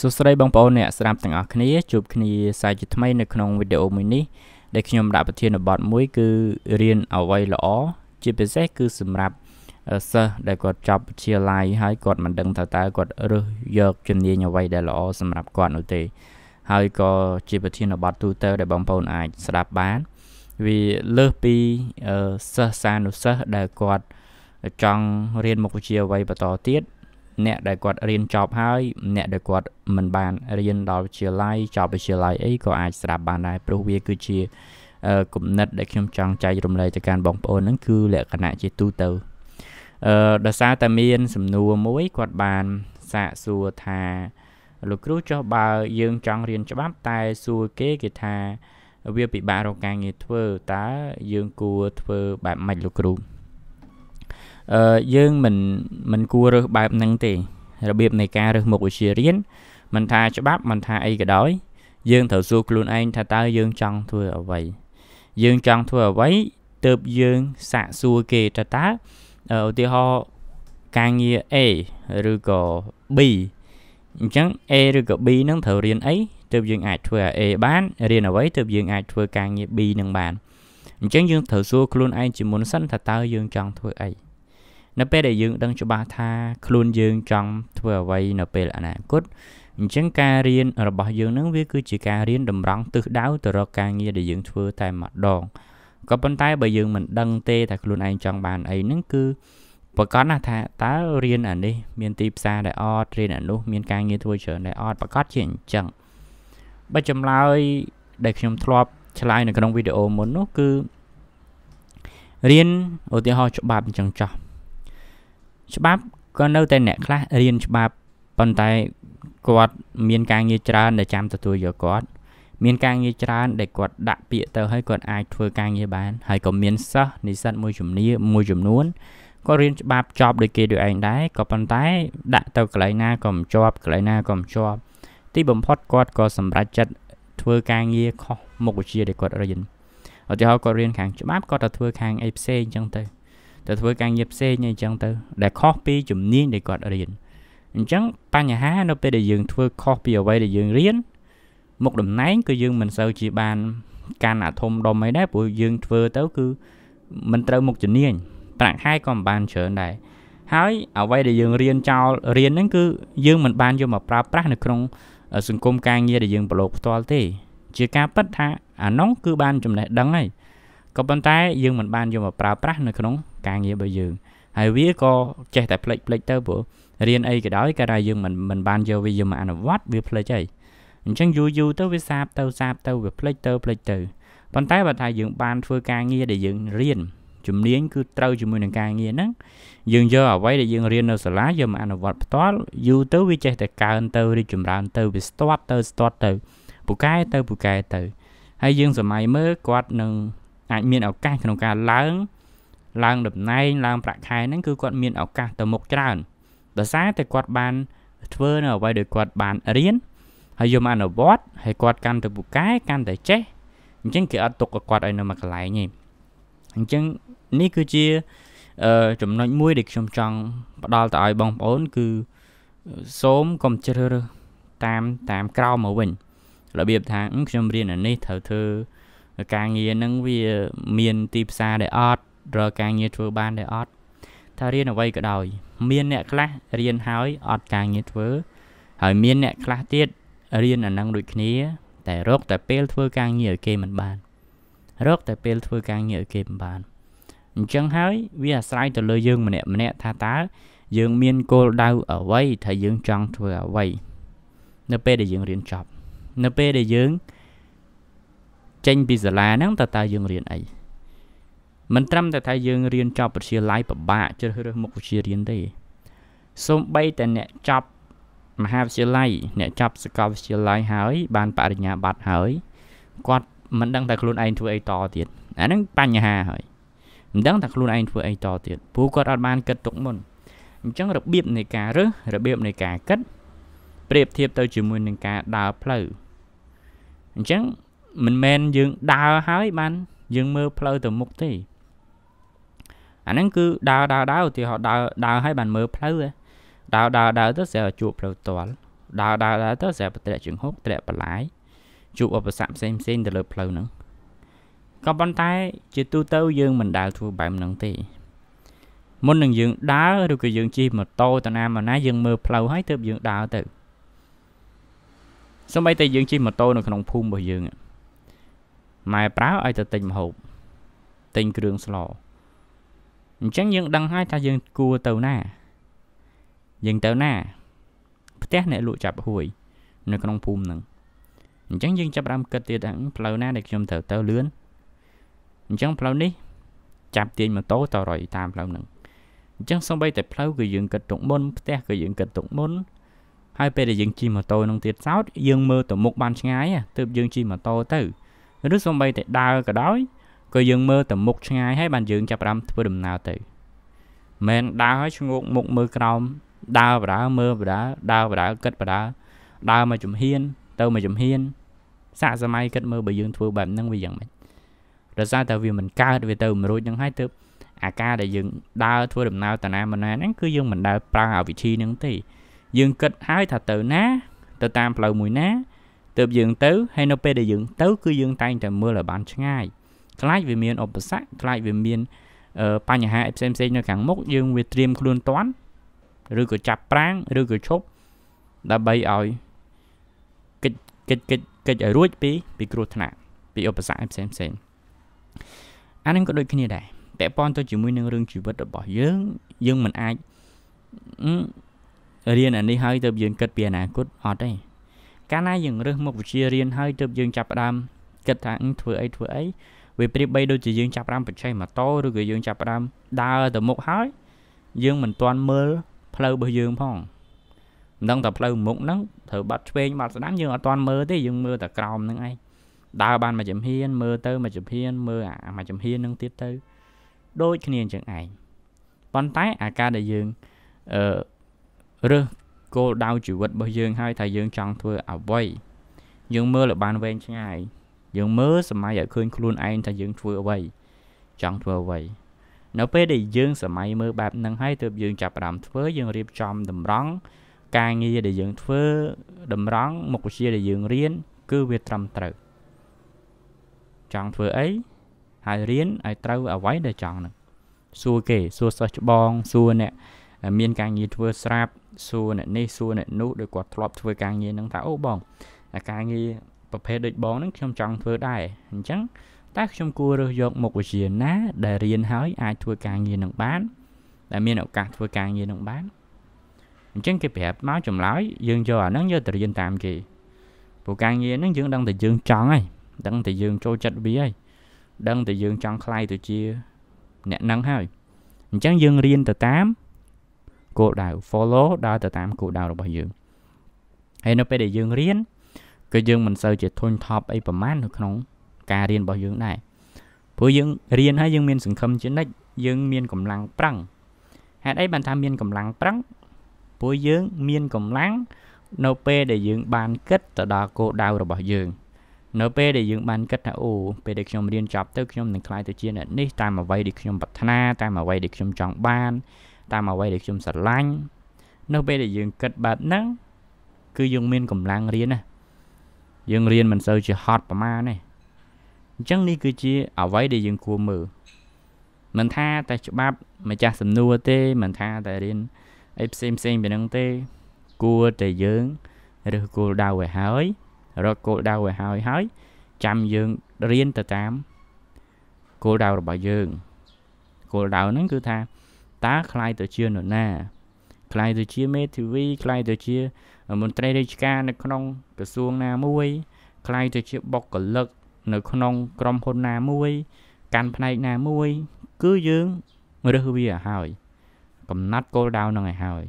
សួស្តីបងប្អូនអ្នកស្ដាប់ទាំងអស់គ្នាជួបគ្នាសាជាថ្មីនៅក្នុងវីដេអូមួយនេះដែលខ្ញុំដាក់ប្រធានបទមួយគឺរៀនអ្វីល្អជាពិសេសគឺសម្រាប់សិស្សដែលគាត់ចប់វិទ្យាល័យហើយគាត់មិនដឹងថាតើគាត់រើសយកជំនាញអ្វីដែលល្អសម្រាប់គាត់នោះទេ ហើយក៏ជាប្រធានបទទូទៅ ដែលបងប្អូនអាចស្ដាប់បានវាលើសពីសិស្សសានុសិស្សដែលគាត់ចង់រៀនមុខវិជ្ជាអ្វីបន្តទៀតអ្នកដែលគាត់រៀនចប់ហើយ អ្នកដែលគាត់មិនបានរៀនដល់វិទ្យាល័យចប់វិទ្យាល័យអីក៏អាចស្ដាប់បានដែរព្រោះវាគឺជាគំនិតដែលខ្ញុំចង់ចែករំលែកទៅកាន់បងប្អូនហ្នឹងគឺលក្ខណៈជាទូទៅអឺដោយសារតែមាន សំណួរមួយគាត់បានសាកសួរថាលោកគ្រូចុះបើយើងចង់រៀនច្បាប់តែសួរគេគេថាវាពិបាករកការងារធ្វើតើយើងគួរធ្វើបែបម៉េចលោកគ្រូអឺយើងមិនមិនគួររើសបែបហ្នឹងទេរបៀបនៃការរើសមុខវិជ្ជារៀនមិនថាច្បាប់មិនថាអីក៏ដោយយើងត្រូវសួរខ្លួនឯងថាតើយើងចង់ធ្វើអ្វីយើងចង់ធ្វើអ្វីទៅយើងសាកសួរគេតើតើឧទាហរណ៍ការងារ A ឬក៏ B អញ្ចឹង A ឬក៏ B ហ្នឹងត្រូវរៀនអីទើបយើងអាចធ្វើ A បានរៀនអ្វីទើបយើងអាចធ្វើការងារ B នឹងបានអញ្ចឹងយើងត្រូវសួរខ្លួនឯងជាមុនសិនថាតើយើងចង់ធ្វើអីនៅពេលដែលយើងដឹងច្បាស់ថាខ្លួនយើងចង់ធ្វើអ្វីនៅពេលអនាគតអញ្ចឹងការរៀនរបស់យើងនឹងវាគឺជាការរៀនតម្រង់ទិសដៅទៅរកការងារដែលយើងធ្វើតែម្ដងក៏ប៉ុន្តែបើយើងមិនដឹងទេថាខ្លួនឯងចង់បានអីហ្នឹងគឺប្រកាសណាស់ថាតើរៀនអានេះមានទីផ្សារដែលអត់រៀនអានោះមានការងារធ្វើច្រើនដែលអត់ប្រកាសជាអញ្ចឹងបើចម្លើយដែលខ្ញុំធ្លាប់ឆ្លើយនៅក្នុងវីដេអូមុននោះគឺរៀនឧទាហរណ៍ច្បាប់អញ្ចឹងចោះច្បាប់ក៏នៅតែអ្នកខ្លះរៀនច្បាប់ប៉ុន្តែគាត់ មានការងារច្រើនដែលចាំទទួលយកគាត់មានការងារច្រើនដែលគាត់ដាក់ពាក្យទៅហើយគាត់អាចធ្វើការងារបាន ហើយក៏មានសិស្សនិស្សិតមួយជំនាញមួយចំនួនក៏រៀនច្បាប់ចប់ដោយគេដូចឯងដែរក៏ប៉ុន្តែ ដាក់ទៅកន្លែងណាក៏មិនជាប់កន្លែងណាក៏មិនជាប់ ទីបំផុតគាត់ក៏សម្រេចចិត្តធ្វើការងារខុសមុខវិជ្ជាដែលគាត់រៀនឧទាហរណ៍គាត់រៀនខាងច្បាប់គាត់ទៅធ្វើខាងអីផ្សេងអញ្ចឹងទៅទៅធ្វើការងារផ្សេងអីចឹងទៅ ដែលខុសពីជំនាញដែលគាត់រៀនអញ្ចឹងបញ្ហា នៅពេលដែលយើងធ្វើខុសពីអ្វីដែលយើងរៀនមុខតំណែង គឺយើងមិនសូវជាបានកាន់អាធំដុំអីដែរព្រោះយើងធ្វើទៅគឺមិនត្រូវមុខជំនាញប្រាក់ខែក៏មិនបានច្រើនដែរហើយអ្វីដែលយើងរៀនចោលរៀនហ្នឹងគឺយើងមិនបានយកមកប្រើប្រាស់នៅក្នុង សង្គមការងារដែលយើងប្រឡូកផ្ទាល់ទេ ជាការពិតថាអានោះគឺបានចំណេះដឹងហើយក៏ប៉ុន្តែយើងមិនបានយកមកប្រើប្រាស់នៅក្នុងការងាររបស់យើងហើយវាក៏ចេះតែផ្លេចផ្លេចទៅព្រោះរៀនអីក៏ដោយកាលណាយើងមិនមិនបានយកវាយកមកអនុវត្តវាផ្លេចហើយអញ្ចឹងយូរយូរទៅវាសាបទៅសាបទៅវាផ្លេចទៅផ្លេចទៅប៉ុន្តែបើថាយើងបានធ្វើការងារដែលយើងរៀនជំនាញគឺត្រូវជាមួយនឹងការងារហ្នឹងយើងយកអ្វីដែលយើងរៀននៅសាលាយកមកអនុវត្តផ្ទាល់យូរទៅវាចេះតែកើនទៅរីកចម្រើនទៅវាស្ទាត់ទៅស្ទាត់ទៅពូកែទៅពូកែទៅហើយយើងសម័យមើលគាត់នឹងអាចមានឱកាសក្នុងការឡើងឡើងតំណែងឡើងប្រាក់ខែហ្នឹងគឺគាត់មានឱកាសទៅមុខច្រើនដោយសារតែគាត់បានធ្វើនៅអ្វីដែលគាត់បានរៀនហើយយកមកអនុវត្តហើយគាត់កាន់ទៅពូកែកាន់តែចេះអញ្ចឹងគេអត់ទុកគាត់ឲ្យនៅមួយកន្លែងទេអញ្ចឹងនេះគឺជាអឺចំណុចមួយដែលខ្ញុំចង់ផ្ដល់ទៅឲ្យបងប្អូន គឺសូមកុំជ្រើសរើសតាមតាមក្រោមមកវិញរបៀបថាខ្ញុំរៀនអានេះត្រូវធ្វើការងារហ្នឹងវាមានទីផ្សារដែលអត់រកការងារធ្វើបានដែលអត់ថារៀនអ្វីក៏ដោយ មានអ្នកខ្លះរៀនហើយអត់ការងារធ្វើ ហើយមានអ្នកខ្លះទៀតរៀនអានឹងដូចគ្នាតែរកតែពេលធ្វើការងារឲ្យគេមិនបាន រកតែពេលធ្វើការងារឲ្យគេមិនបានអញ្ចឹងហើយវាអាស្រ័យទៅលើយើងម្នាក់ម្នាក់ថាតើយើងមានគោលដៅអ្វីថាយើងចង់ធ្វើអ្វីនៅពេលដែលយើងរៀនចប់ នៅពេលដែលយើងចេញពីសាលាហ្នឹងតើតើយើងរៀនអីមិនត្រឹមតែថាយើងរៀនចប់វិទ្យាល័យពិបាកជ្រើសរើសមុខវិជ្ជារៀនទេសូម្បីតែអ្នកចប់មហាវិទ្យាល័យអ្នកចប់សាកលវិទ្យាល័យហើយ បានបរិញ្ញាបត្រហើយគាត់មិនដឹងថាខ្លួនឯងធ្វើអីតទៀតអាហ្នឹងបញ្ហាហើយមិនដឹងថាខ្លួនឯងធ្វើអីតទៀតព្រោះគាត់អត់បានគិតទុកមុនអញ្ចឹងរបៀបនៃការរើសរបៀបនៃការគិតប្រៀបធៀបទៅជាមួយនឹងការដើរផ្លូវអញ្ចឹងមិនមែនយើងដើរហើយបានយើងមើលផ្លូវទៅមុខទេអាហ្នឹងគឺដើរដើរដើរឧទាហរណ៍ដើរដើរហើយបានមើលផ្លូវដើរដើរដើរទៅស្រាប់ជួបផ្លូវតល់ដើរដើរដើរទៅស្រាប់ប្រត្រាក់ជើងហុកត្រាក់បន្លាយជួបឧបសគ្គផ្សេងផ្សេងទៅលើផ្លូវហ្នឹងក៏ប៉ុន្តែ ជាទូទៅយើងមិនដើរធ្វើបែបហ្នឹងទេមុននឹងយើងដើរឬក៏យើងជិះម៉ូតូទៅណាមកណាយើងមើលផ្លូវហើយទើបយើងដើរទៅសម្បីតែយើងជិះម៉ូតូនៅក្នុងភូមិរបស់យើងហ្នឹងម៉ែប្រើឲ្យទៅទិញម្ហូបទិញគ្រឿងស្លអញ្ចឹងយើងដឹងហើយថាយើងគួរទៅណា យើងទៅណា ផ្ទះអ្នកលក់ចាប់ហួយ នៅក្នុងភូមិហ្នឹងអញ្ចឹងយើងចាប់ដើមគិតទៀតថាផ្លូវណាដែលខ្ញុំត្រូវទៅលឿនអញ្ចឹងផ្លូវនេះ ចាប់ទាញម៉ូតូតរុយតាមផ្លូវហ្នឹងអញ្ចឹងសំបីតែផ្លូវគឺយើងគិតទុកមុនផ្ទះគឺយើងគិតទុកមុនហើយពេលដែលយើងជិះម៉ូតូនឹងទៀតសោតយើងមើលទៅមុខបានឆ្ងាយទើបយើងជិះម៉ូតូទៅឬសូម្បីតែដើរក៏ដោយក៏យើងមើលទៅមុខឆ្ងាយហើយបានយើងចាប់ផ្ដើមធ្វើដំណើរទៅមិនដើរឲ្យឈ្ងោកមុខមើលក្រោមដើរបដាមើលបដាដើរបដាគិតបដាដើរមកជំហាន ទៅមកជំហាន សាកសម័យគិតមើលបើយើងធ្វើបែបហ្នឹងវាយ៉ាងម៉េចរសារតែវាមិនកើតវាទៅមិនរួចហ្នឹងហើយទើបអាការដែលយើងដើរធ្វើដំណើរតាណាមកណាហ្នឹងគឺយើងមិនដើរប្រើអាវិធីហ្នឹងទេយើងគិតហើយថាទៅណា ទៅតាមផ្លូវមួយណាទៅយើងទៅហើយនៅពេលដែលយើងទៅ គឺយើងតែងតែមើលឲ្យបានឆ្ងាយខ្លាចវាមានឧបសគ្គខ្លាចវាមានបញ្ហាផ្សេងផ្សេងនៅខាងមុខយើងវាត្រៀមខ្លួនតាន់ ឬក៏ចាប់ប្រាំងឬក៏ឈប់ដើម្បីឲ្យកិច្ចកិច្ចកិច្ចកិច្ចឲ្យរួចពី ពីគ្រោះថ្នាក់ពីឧបសគ្គផ្សេងផ្សេងអានឹងក៏ដូចគ្នាដែរពាក់ព័ន្ធទៅជាមួយនឹងរឿងជីវិតរបស់យើងយើងមិនអាចរៀនអានេះហើយទៅយើងគិតពីអនាគតអត់ទេកាលណាយើងរើសមុខវិជ្ជារៀនហើយទើបយើងចាប់ផ្ដើមគិតថាធ្វើអីធ្វើអីវាប្រៀបបីដូចជាយើងចាប់ផ្ដើមបញ្ចេញម៉ូតូឬក៏យើងចាប់ផ្ដើមដើរទៅមុខហើយយើងមិនទាន់មើលផ្លូវរបស់យើងផងមិនដឹងតែផ្លូវមុខហ្នឹងត្រូវបាត់ឆ្វេងបាត់ស្ដាំយើងអត់ទាន់មើលទេយើងមើលតែក្រោមហ្នឹងឯងដើរបានមួយចំហៀនមើលទៅមួយចំហៀនមើលអាមួយចំហៀនហ្នឹងទៀតទៅដូចគ្នាអញ្ចឹងឯងប៉ុន្តែអាការដែលយើងអឺរើសគោលដៅជីវិតរបស់យើងហើយថាយើងចង់ធ្វើអ្វីយើងមើលឲ្យបានវែងឆ្ងាយ យើងមើលសម័យឲ្យឃើញខ្លួនឯងថាយើងធ្វើអ្វីចង់ធ្វើអ្វីនៅពេលដែលយើង សម័យមើលបែបហ្នឹងហើយទើបយើងចាប់ផ្ដើមធ្វើយើងរៀបចំតម្រង់ ការងារដែលយើងធ្វើតម្រង់ មុខវិជ្ជាដែលយើងរៀនគឺវាត្រឹមត្រូវចង់ធ្វើអីហើយរៀនឲ្យត្រូវអ្វីដែលចង់ហ្នឹងសួរគេសួរសិស្សច្បងសួរអ្នកមានការងារធ្វើស្រាប់សួរអ្នកនេះសួរអ្នកនោះដោយគាត់ធ្លាប់ធ្វើការងារហ្នឹងថាអូបងអាការងារប្រភេទដូចបងហ្នឹងខ្ញុំចង់ធ្វើដែរអញ្ចឹងតែខ្ញុំគួររើសយកមុខវិជ្ជាណា ដែលរៀនហើយ អាចធ្វើការងារនឹងបានដែលមានឱកាសធ្វើការងារនឹងបានអញ្ចឹងគេប្រាប់មកចម្លើយយើងយកអាហ្នឹងយកទៅរៀនតាមគេព្រោះការងារហ្នឹងយើងដឹងតែយើងចង់ហើយដឹងតែយើងចូលចិត្តវាហើយដឹងតែយើងចង់ខ្លាយទៅជា អ្នកហ្នឹងហើយអញ្ចឹងយើងរៀនទៅតាមគោលដៅ follow ដើរទៅតាមគោលដៅរបស់យើងហើយនៅពេលដែលយើងរៀនគឺយើងមិនសូវជាធុញថប់អីប្រមាណនៅក្នុង ការរៀនរបស់យើងដែរព្រោះយើងរៀនហើយយើងមានសង្ឃឹមជានិច្ចយើងមានកម្លាំងប្រឹងហេតុអីបានថាមានកម្លាំងប្រឹងព្រោះយើងមានកម្លាំងនៅពេលដែលយើង បាន គិតទៅដល់គោលដៅរបស់យើងនៅពេលដែលយើងបានគិតថាអូពេលដែលខ្ញុំរៀនចប់ទៅខ្ញុំនឹងក្លាយទៅជាអ្នកនេះតាមអ្វីដែលខ្ញុំប្រាថ្នាតាមអ្វីដែលខ្ញុំចង់បានតាមអ្វីដែលខ្ញុំស្រឡាញ់នៅពេលដែលយើងគិតបែបហ្នឹងគឺយើងមានកម្លាំងរៀនណាយើងរៀនមិនសូវជាហត់ប្រមាណទេអញ្ចឹងនេះគឺជាអ្វីដែលយើងគួរមើលមិនថាតែច្បាប់ម្ចាស់សំណួរទេមិនថាតែរៀនអីផ្សេងផ្សេងពីនឹងទេគួរតែយើងរើសគោលដៅឲ្យហើយរកគោលដៅឲ្យហើយហើយចាំយើងរៀនទៅតាមគោលដៅរបស់យើងគោលដៅហ្នឹងគឺថាតើคล้ายទៅជានរណាคล้ายទៅជាមេធាវីคล้ายទៅជាមន្ត្រីរាជការនៅក្នុងក្រសួងណាមួយคล้ายទៅជាបុគ្គលិកនៅក្នុងក្រុមហ៊ុនណាមួយ កាន់ផ្នែកណាមួយគឺយើងរើសវាឲ្យហើយ កំណត់គោលដៅនឹងឲ្យហើយ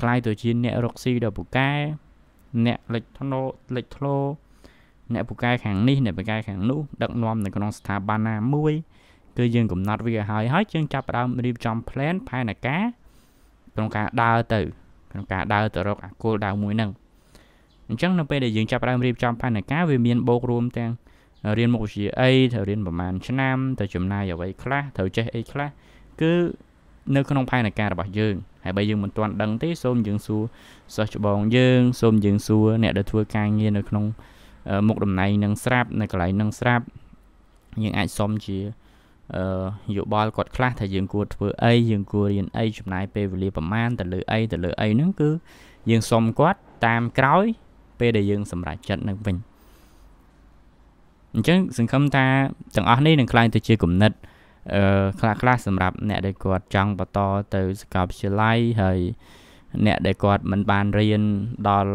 คล้ายទៅជាអ្នករកស៊ីដល់ពូកែអ្នកលិចធ្លោលិចធ្លោអ្នកពូកែខាងនេះអ្នកពូកែខាងនោះដឹកនាំនៅក្នុងស្ថាប័នណាមួយគឺយើងកំណត់វាឲ្យហើយយើងចាប់ផ្ដើមរៀបចំ plan ផែនការក្នុងការដើរទៅក្នុងការដើរទៅរកអាគោលដៅមួយហ្នឹងអញ្ចឹងនៅពេលដែលយើងចាប់ផ្ដើមរៀបចំផែនការវាមានបូករួម ទាំងរៀនមុខវិជ្ជាអីត្រូវរៀនប្រមាណឆ្នាំត្រូវចំណាយអ្វីខ្លះត្រូវចេះអីខ្លះគឺនៅក្នុងផែនការរបស់យើងហើយបើយើងមិនទាន់ដឹងទេសូមយើងសួរសិស្សច្បងយើងសូមយើងសួរអ្នកដែលធ្វើការងារនៅក្នុងមុខតំណែងនឹងស្រាប់នៅកន្លែងនឹងស្រាប់យើងអាចសុំជាយោបល់គាត់ខ្លះថាយើងគួរធ្វើអីយើងគួររៀនអីចំណាយពេលវេលាប្រមាណទៅលើអីទៅលើអីហ្នឹងគឺយើងសុំគាត់ តាមក្រោយពេលដែលយើង សម្រេចចិត្តនឹងវិញអញ្ចឹងសង្ឃឹមថាទាំងអស់នេះនឹងក្លាយទៅជាគំនិតអឺខ្លះខ្លះសម្រាប់អ្នកដែលគាត់ចង់បន្តទៅសាកលវិទ្យាល័យហើយអ្នកដែលគាត់មិនបានរៀនដល់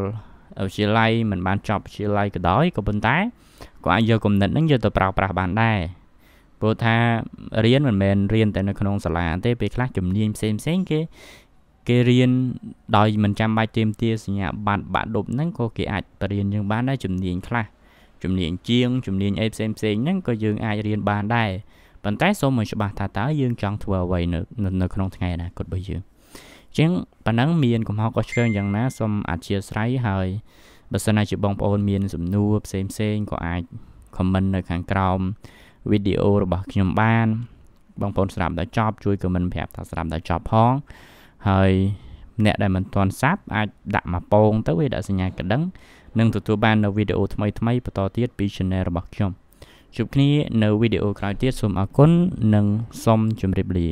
វិទ្យាល័យមិនបានចប់វិទ្យាល័យក៏ដោយក៏ប៉ុន្តែគាត់អាចយកគំនិតហ្នឹងយកទៅប្រើប្រាស់បានដែរព្រោះថារៀនមិនមែនរៀនតែនៅក្នុងសាលាទេពេលខ្លះជំនាញផ្សេងផ្សេងគេ គេរៀនដោយមិនចាំបាច់ទៀមទាសញ្ញាបត្របាក់ឌុបហ្នឹងក៏គេអាចបរៀនយើងបានដែរជំនាញខ្លះជំនាញជាងជំនាញអីផ្សេងផ្សេងហ្នឹងក៏យើងអាចរៀនបានដែរប៉ុន្តែសូមឲ្យច្បាស់ថាតើយើងចង់ធ្វើអ្វីនៅនៅក្នុងថ្ងៃអនាគតរបស់យើងជាងប៉ណ្ណឹងមានកំហុសកុសឆ្គងយ៉ាងណាសូមអធិស្ឋានហើយបើសិនជាបងប្អូនមានសំណួរផ្សេងផ្សេងក៏អាច comment នៅខាងក្រោមវីដេអូរបស់ខ្ញុំបានបងប្អូនស្ដាប់ដល់ចប់ជួយខមមិនប្រាប់ថាស្ដាប់ដល់ចប់ផងហើយអ្នកដែលមិនទាន់សាប់អាចដាក់មកពងទៅវាដាក់សញ្ញាកណ្ដឹងនឹងទទួលបាននៅវីដេអូថ្មី ថ្មីបន្តទៀតពី channel របស់ខ្ញុំជួបគ្នានៅវីដេអូក្រោយទៀតសូមអរគុណនិងសូមជម្រាបលា